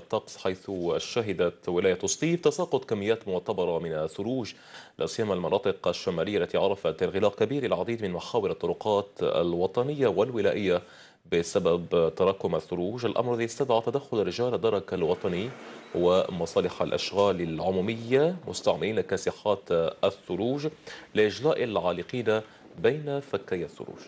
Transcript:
الطقس حيث شهدت ولاية سطيف تساقط كميات معتبرة من الثلوج لا سيما المناطق الشمالية التي عرفت انغلاق كبير العديد من محاور الطرقات الوطنية والولائية بسبب تراكم الثلوج الأمر الذي استدعى تدخل رجال الدرك الوطني ومصالح الأشغال العمومية مستعملين كاسحات الثلوج لإجلاء العالقين بين فكي الثلوج